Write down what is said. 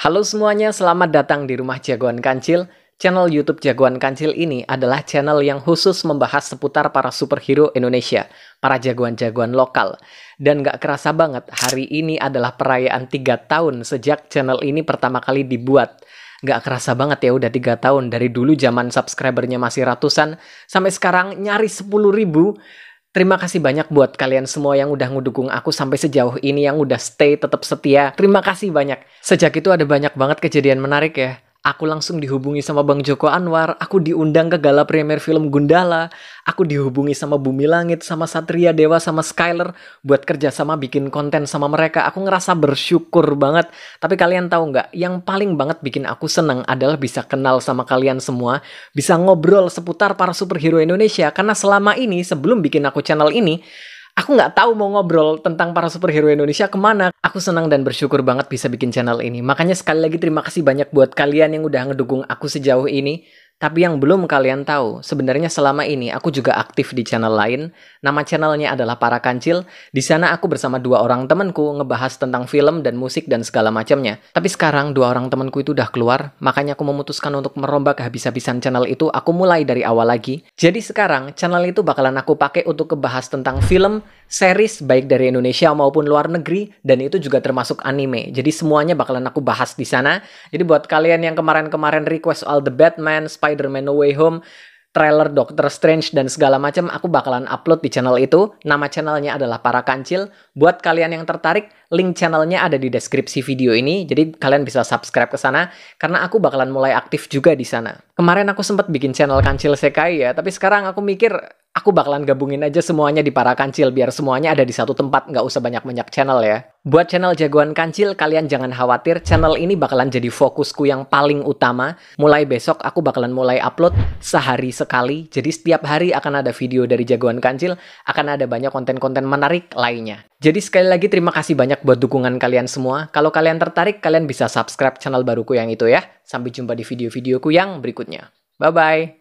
Halo semuanya, selamat datang di rumah jagoan kancil. Channel YouTube Jagoan Kancil ini adalah channel yang khusus membahas seputar para superhero Indonesia, para jagoan-jagoan lokal. Dan gak kerasa banget, hari ini adalah perayaan 3 tahun sejak channel ini pertama kali dibuat. Gak kerasa banget ya udah 3 tahun, dari dulu zaman subscribernya masih ratusan, sampai sekarang nyaris 10 ribu, Terima kasih banyak buat kalian semua yang udah ngedukung aku sampai sejauh ini, yang udah stay tetap setia. Terima kasih banyak. Sejak itu ada banyak banget kejadian menarik ya. Aku langsung dihubungi sama Bang Joko Anwar, aku diundang ke gala premier film Gundala, aku dihubungi sama Bumi Langit, sama Satria Dewa, sama Skyler buat kerja sama bikin konten sama mereka. Aku ngerasa bersyukur banget. Tapi kalian tahu nggak, yang paling banget bikin aku senang adalah bisa kenal sama kalian semua, bisa ngobrol seputar para superhero Indonesia. Karena selama ini, sebelum bikin aku channel ini, Aku nggak tahu mau ngobrol tentang para superhero Indonesia kemana. Aku senang dan bersyukur banget bisa bikin channel ini. Makanya sekali lagi terima kasih banyak buat kalian yang udah ngedukung aku sejauh ini. Tapi yang belum kalian tahu, sebenarnya selama ini aku juga aktif di channel lain. Nama channelnya adalah Para Kancil. Di sana aku bersama dua orang temanku ngebahas tentang film dan musik dan segala macamnya. Tapi sekarang dua orang temanku itu udah keluar, makanya aku memutuskan untuk merombak habis-habisan channel itu. Aku mulai dari awal lagi. Jadi sekarang channel itu bakalan aku pakai untuk kebahas tentang film, series baik dari Indonesia maupun luar negeri dan itu juga termasuk anime. Jadi semuanya bakalan aku bahas di sana. Jadi buat kalian yang kemarin-kemarin request all the Batman, Spider Spider-Man No Way Home, trailer Doctor Strange dan segala macam aku bakalan upload di channel itu. Nama channelnya adalah Para Kancil. Buat kalian yang tertarik, link channelnya ada di deskripsi video ini. Jadi kalian bisa subscribe ke sana karena aku bakalan mulai aktif juga di sana. Kemarin aku sempat bikin channel Kancil Sekai ya, tapi sekarang aku mikir aku bakalan gabungin aja semuanya di para kancil biar semuanya ada di satu tempat, nggak usah banyak-banyak channel ya. Buat channel jagoan kancil, kalian jangan khawatir, channel ini bakalan jadi fokusku yang paling utama. Mulai besok aku bakalan mulai upload sehari sekali, jadi setiap hari akan ada video dari jagoan kancil, akan ada banyak konten-konten menarik lainnya. Jadi sekali lagi terima kasih banyak buat dukungan kalian semua. Kalau kalian tertarik, kalian bisa subscribe channel baruku yang itu ya. Sampai jumpa di video-videoku yang berikutnya. Bye-bye.